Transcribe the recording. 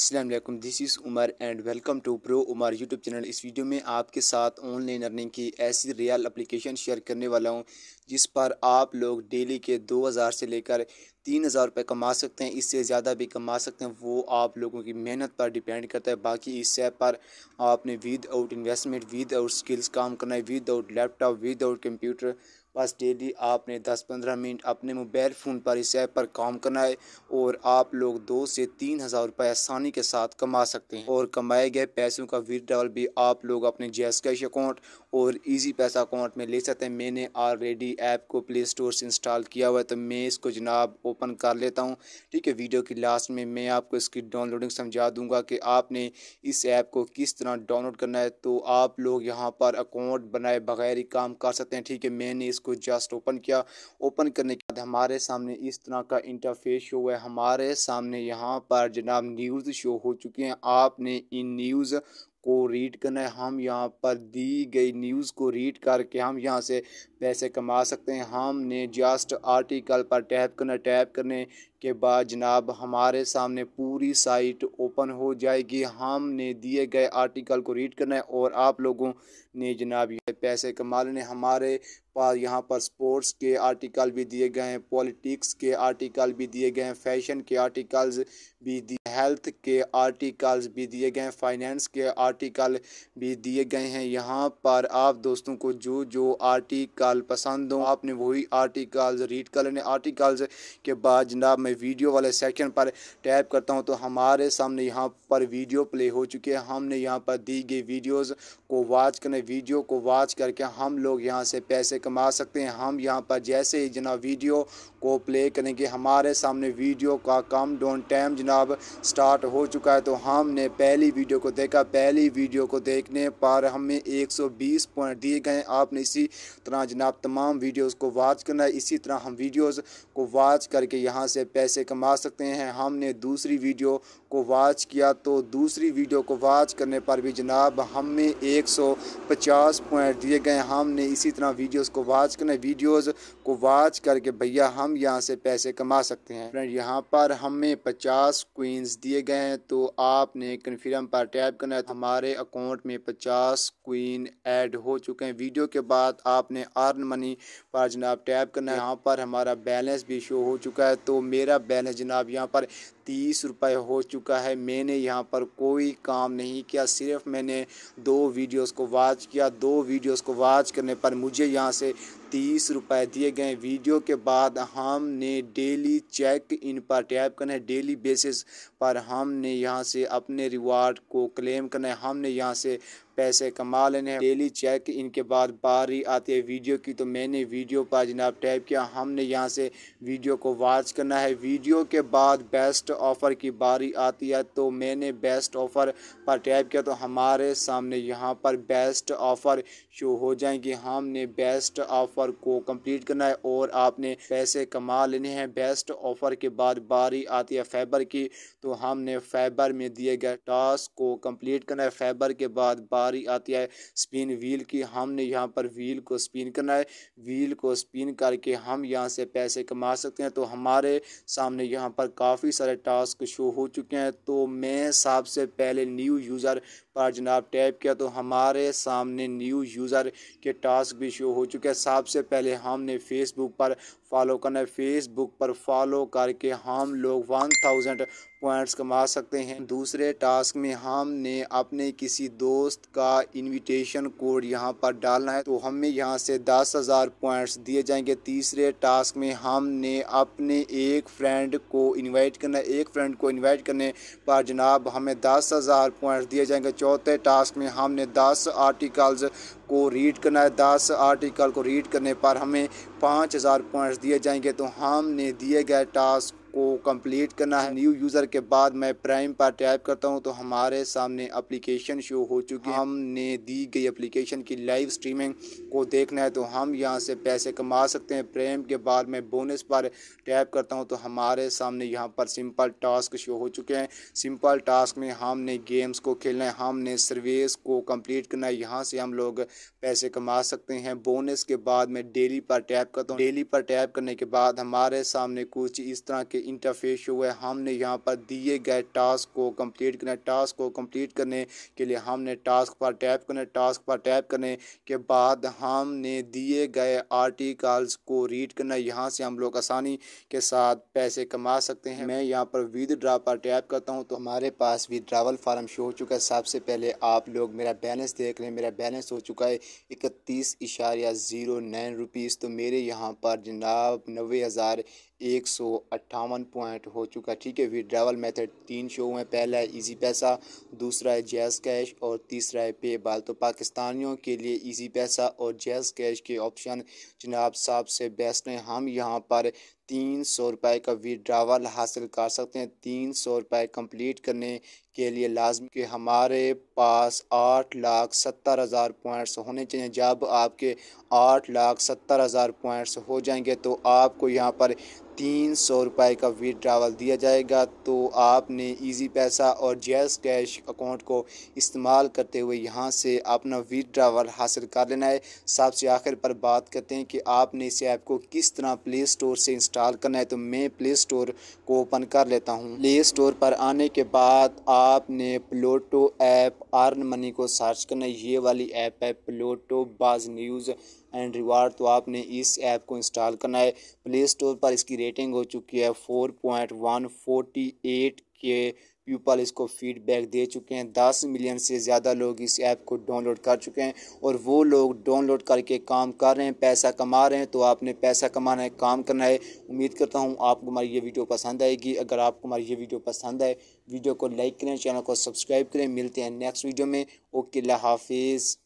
Aslam this is Umar and welcome to pro Umar YouTube channel इस video में आपके साथ ऑनलाइन अर्निंग की ऐसी रियल एप्लीकेशन शेयर करने वाला हूं जिस पर आप लोग डेली के 2000 से लेकर 3000 रुपए कमा सकते हैं इससे ज़्यादा भी कमा सकते हैं वो आप लोगों की मेहनत पर डिपेंड करता है बाकी इस ऐप पर आपने without investment without skills काम करना है without laptop without computer बस डेली आपने 10-15 मिनट अपने मोबाइल फ़ोन पर इस ऐप पर काम करना है और आप लोग दो से तीन हज़ार रुपये आसानी के साथ कमा सकते हैं और कमाए गए पैसों का विदड्रॉल भी आप लोग अपने जैस एस कैश अकाउंट और इजी पैसा अकाउंट में ले सकते हैं मैंने ऑलरेडी ऐप को प्ले स्टोर से इंस्टॉल किया हुआ है तो मैं इसको जनाब ओपन कर लेता हूँ ठीक है वीडियो की लास्ट में मैं आपको इसकी डाउनलोडिंग समझा दूँगा कि आपने इस ऐप को किस तरह डाउनलोड करना है तो आप लोग यहाँ पर अकाउंट बनाए बगैर ही काम कर सकते हैं ठीक है मैंने इस इसको जस्ट ओपन किया ओपन करने के बाद हमारे सामने इस तरह का इंटरफेस शो हुआ है हमारे सामने यहाँ पर जनाब न्यूज़ शो हो चुके हैं आपने इन न्यूज़ को रीड करना है हम यहाँ पर दी गई न्यूज़ को रीड करके हम यहाँ से पैसे कमा सकते हैं हमने जस्ट आर्टिकल पर टैप करना टैप करने के बाद जनाब हमारे सामने पूरी साइट ओपन हो जाएगी हमने दिए गए आर्टिकल को रीड करना है और आप लोगों ने जनाब ये पैसे कमा लेने हमारे पास यहाँ पर स्पोर्ट्स के आर्टिकल भी दिए गए हैं पॉलिटिक्स के आर्टिकल भी दिए गए हैं फैशन के आर्टिकल्स भी दिए हेल्थ के आर्टिकल्स भी दिए गए हैं फाइनेंस के आर्टिकल भी दिए गए हैं यहाँ पर आप दोस्तों को जो जो आर्टिकल पसंद हो आपने वही आर्टिकल्स रीड कर लेने आर्टिकल्स के बाद जनाब मैं वीडियो वाले सेक्शन पर टैप करता हूँ तो हमारे सामने यहाँ पर वीडियो प्ले हो चुकी है हमने यहाँ पर दी गई वीडियोज़ को वाच करने वीडियो को वाच करके हम लोग यहाँ से पैसे कमा सकते हैं हम यहाँ पर जैसे ही जनाब वीडियो को प्ले करेंगे हमारे सामने वीडियो का कम डाउन टाइम जनाब स्टार्ट हो चुका है तो हमने पहली वीडियो को देखा पहली वीडियो को देखने पर हमें 120 पॉइंट दिए गए आपने इसी तरह जनाब तमाम वीडियोस को वाच करना है इसी तरह हम वीडियोस को वाच करके यहाँ से पैसे कमा सकते हैं हमने दूसरी वीडियो को वाच किया तो दूसरी वीडियो को वाच करने पर भी जनाब हमें एक पॉइंट दिए गए हमने इसी तरह वीडियोज़ को वाच करना वीडियोज़ को वाच करके भैया हम यहाँ से पैसे कमा सकते हैं यहाँ पर हमें पचास क्वींस बैलेंस दिए गए हैं तो आपने कन्फर्म पर टैप करना है तो हमारे अकाउंट में पचास क्वीन ऐड हो चुके हैं वीडियो के बाद आपने अर्न मनी पर जनाब टैप करना है यहाँ पर हमारा बैलेंस भी शो हो चुका है तो मेरा बैलेंस जनाब यहाँ पर तीस रुपये हो चुका है मैंने यहाँ पर कोई काम नहीं किया सिर्फ मैंने दो वीडियोस को वाच किया दो वीडियोस को वाच करने पर मुझे यहाँ से तीस रुपये दिए गए वीडियो के बाद हमने डेली चेक इन पर टैप करना है डेली बेसिस पर हमने यहाँ से अपने रिवार्ड को क्लेम करना है हमने यहाँ से पैसे कमा लेने हैं डेली चेक इनके बाद बारी आती है वीडियो की तो मैंने वीडियो पर जनाब टैप किया हमने यहाँ से वीडियो को वॉच करना है वीडियो के बाद बेस्ट ऑफ़र की बारी आती है तो मैंने बेस्ट ऑफ़र पर टैप किया तो हमारे सामने यहाँ पर बेस्ट ऑफ़र शो हो जाएंगे हमने बेस्ट ऑफ़र को कंप्लीट करना है और आपने पैसे कमा लेने हैं बेस्ट ऑफ़र के बाद बारी आती है फाइबर की तो हमने फाइबर में दिए गए टास्क को कंप्लीट करना है फाइबर के बाद बार सारी आती है स्पिन व्हील की हमने यहाँ पर व्हील को स्पिन करना है व्हील को स्पिन करके हम यहाँ से पैसे कमा सकते हैं तो हमारे सामने यहाँ पर काफ़ी सारे टास्क शो हो चुके हैं तो मैं सबसे पहले न्यू यूज़र पर जनाब टैप किया तो हमारे सामने न्यू यूज़र के टास्क भी शो हो चुके हैं सबसे पहले हमने फेसबुक पर फॉलो करना है फेसबुक पर फॉलो करके हम लोग वन थाउजेंड पॉइंट्स कमा सकते हैं दूसरे टास्क में हमने अपने किसी दोस्त का इनविटेशन कोड यहाँ पर डालना है तो हमें यहाँ से दस हज़ार पॉइंट्स दिए जाएंगे तीसरे टास्क में हमने अपने एक फ्रेंड को इनवाइट करना एक फ्रेंड को इनवाइट करने पर जनाब हमें दस हज़ार पॉइंट्स दिए जाएंगे चौथे टास्क में हमने दस आर्टिकल्स को रीड करना है दस आर्टिकल को रीड करने पर हमें पाँच हज़ार पॉइंट्स दिए जाएंगे तो हमने दिए गए टास्क को कंप्लीट करना है न्यू यूज़र के बाद मैं प्राइम पर टाइप करता हूँ तो हमारे सामने अप्लीकेशन शो हो चुकी है हमने दी गई अप्लीकेशन की लाइव स्ट्रीमिंग को देखना है तो हम यहाँ से पैसे कमा सकते हैं प्राइम के बाद मैं बोनस पर टाइप करता हूँ तो हमारे सामने यहाँ पर सिंपल टास्क शो हो चुके हैं सिंपल टास्क में हमने गेम्स को खेलना है हमने सर्वेस को कम्प्लीट करना है यहाँ से हम लोग पैसे कमा सकते हैं बोनस के बाद मैं डेली पर टैप करता हूँ डेली पर टैप करने के बाद हमारे सामने कुछ इस तरह के इंटरफेस हुआ है हमने यहाँ पर दिए गए टास्क को कंप्लीट करना टास्क को कंप्लीट करने के लिए हमने टास्क पर टैप करना टास्क पर टैप करने के बाद हमने दिए गए आर्टिकल्स को रीड करना यहाँ से हम लोग आसानी के साथ पैसे कमा सकते हैं मैं यहाँ पर विदड्रा पर टैप करता हूँ तो हमारे पास विदड्रावल फार्म शो हो चुका है सबसे पहले आप लोग मेरा बैलेंस देख रहे हैं मेरा बैलेंस हो चुका है इकतीस इशारिया ज़ीरो नाइन रुपीज़ तो मेरे यहाँ पर जनाब नबे हज़ार एक सौ अट्ठावन कॉमन पॉइंट हो चुका ठीक है विड्रावल मेथड तीन शो हुए पहला है इजी पैसा दूसरा है जैस कैश और तीसरा है पे बाल तो पाकिस्तानियों के लिए इजी पैसा और जैस कैश के ऑप्शन जनाब साहब से बेस्ट हैं हम यहाँ पर तीन सौ रुपये का विड्रावल हासिल कर सकते हैं तीन सौ रुपये कंप्लीट करने के लिए लाजम के हमारे पास आठ लाख सत्तर हज़ार पॉइंट्स होने चाहिए जब आपके आठ लाख सत्तर हज़ार पॉइंट्स हो जाएंगे तो आपको यहाँ पर तीन सौ रुपये का विड्रावल दिया जाएगा तो आपने इजी पैसा और जैस कैश अकाउंट को इस्तेमाल करते हुए यहाँ से अपना विड्रावल हासिल कर लेना है सबसे आखिर पर बात करते हैं कि आपने इस ऐप को किस तरह प्ले स्टोर से इंस्टॉल इंस्टॉल करना है तो मैं प्ले स्टोर को ओपन कर लेता हूँ प्ले स्टोर पर आने के बाद आपने प्लोटो ऐप अर्न मनी को सर्च करना है ये वाली ऐप है प्लोटो बाज न्यूज़ एंड रिवार्ड तो आपने इस ऐप को इंस्टॉल करना है प्ले स्टोर पर इसकी रेटिंग हो चुकी है फोर पॉइंट वन एट के पीपल इसको फीडबैक दे चुके हैं दस मिलियन से ज़्यादा लोग इस ऐप को डाउनलोड कर चुके हैं और वो लोग डाउनलोड करके काम कर रहे हैं पैसा कमा रहे हैं तो आपने पैसा कमाना है काम करना है उम्मीद करता हूँ आपको हमारी ये वीडियो पसंद आएगी अगर आपको हमारी ये वीडियो पसंद आए वीडियो को लाइक करें चैनल को सब्सक्राइब करें मिलते हैं नेक्स्ट वीडियो में ओके ला हाफिज़